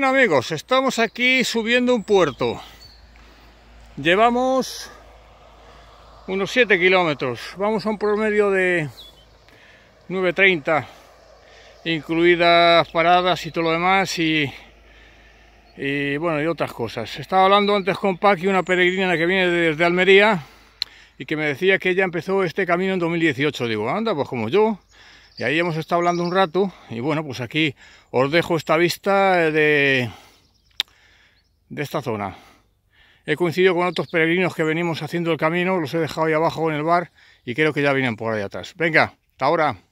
Bueno amigos, estamos aquí subiendo un puerto. Llevamos unos 7 kilómetros. Vamos a un promedio de 9.30, incluidas paradas y todo lo demás y, bueno, y otras cosas. Estaba hablando antes con y una peregrina que viene desde Almería y que me decía que ella empezó este camino en 2018. Digo, anda, pues como yo, y ahí hemos estado hablando un rato y bueno, pues aquí os dejo esta vista eh, de, de esta zona. He coincidido con otros peregrinos que venimos haciendo el camino, los he dejado ahí abajo en el bar y creo que ya vienen por ahí atrás. Venga, hasta ahora.